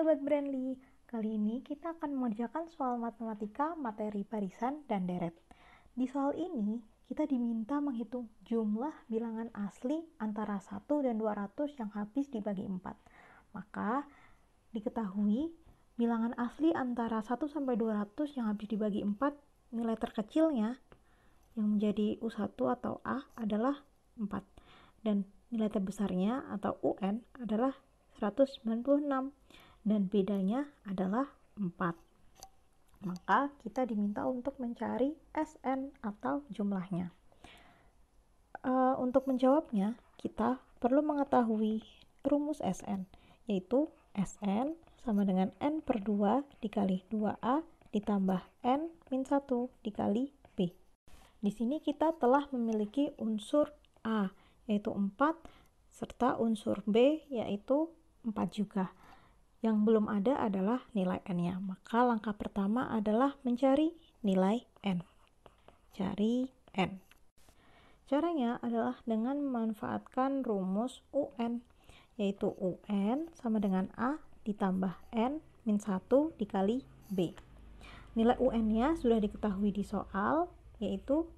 Sobat Brandly, kali ini kita akan mengerjakan soal matematika materi barisan dan deret. Di soal ini, kita diminta menghitung jumlah bilangan asli antara 1 dan 200 yang habis dibagi 4. Maka, diketahui bilangan asli antara 1 sampai 200 yang habis dibagi 4, nilai terkecilnya yang menjadi U1 atau A adalah 4. Dan nilai terbesarnya atau UN adalah 196 dan bedanya adalah 4. Maka kita diminta untuk mencari SN atau jumlahnya. E, untuk menjawabnya, kita perlu mengetahui rumus SN, yaitu SN sama dengan N per 2 dikali 2A ditambah N min 1 dikali B. Di sini kita telah memiliki unsur A, yaitu 4, serta unsur B, yaitu 4 juga. Yang belum ada adalah nilai N-nya. Maka langkah pertama adalah mencari nilai N. Cari N. Caranya adalah dengan memanfaatkan rumus UN, yaitu UN sama dengan A ditambah N min 1 dikali B. Nilai UN-nya sudah diketahui di soal, yaitu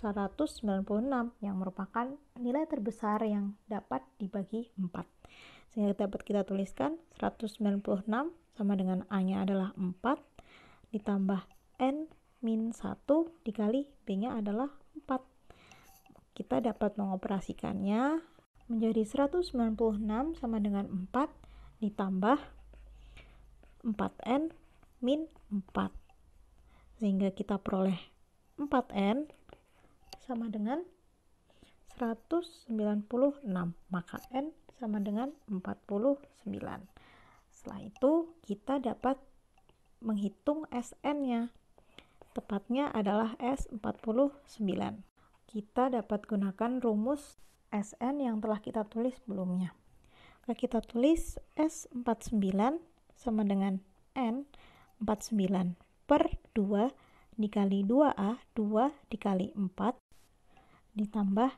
196 yang merupakan nilai terbesar yang dapat dibagi 4 sehingga dapat kita tuliskan 196 sama dengan A-nya adalah 4 ditambah N min 1 dikali B-nya adalah 4 kita dapat mengoperasikannya menjadi 196 sama dengan 4 ditambah 4N min 4 sehingga kita peroleh 4N sama dengan 196 maka N sama dengan 49. Setelah itu kita dapat menghitung SN-nya. Tepatnya adalah S49. Kita dapat gunakan rumus SN yang telah kita tulis sebelumnya. Oke, kita tulis S49 sama dengan N 49 per 2 dikali 2A 2 dikali 4 ditambah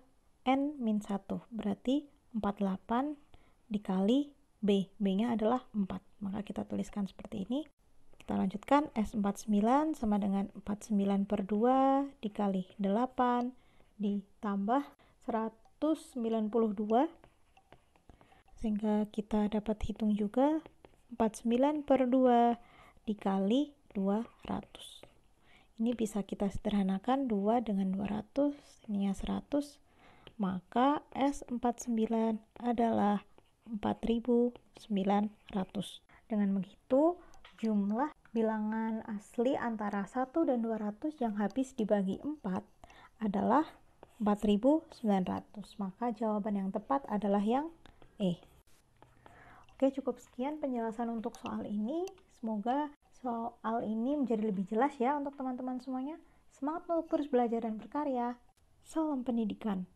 N min 1 berarti 48 dikali B. B-nya adalah 4. Maka kita tuliskan seperti ini. Kita lanjutkan S49 sama dengan 49 per 2 dikali 8 ditambah 192 sehingga kita dapat hitung juga 49 per 2 dikali 200 ini bisa kita sederhanakan 2 dengan 200 ini 100 maka S49 adalah 4900. Dengan begitu, jumlah bilangan asli antara 1 dan 200 yang habis dibagi 4 adalah 4900. Maka jawaban yang tepat adalah yang E. Oke, cukup sekian penjelasan untuk soal ini. Semoga soal ini menjadi lebih jelas ya untuk teman-teman semuanya. Semangat mengukur belajar dan berkarya. Salam pendidikan.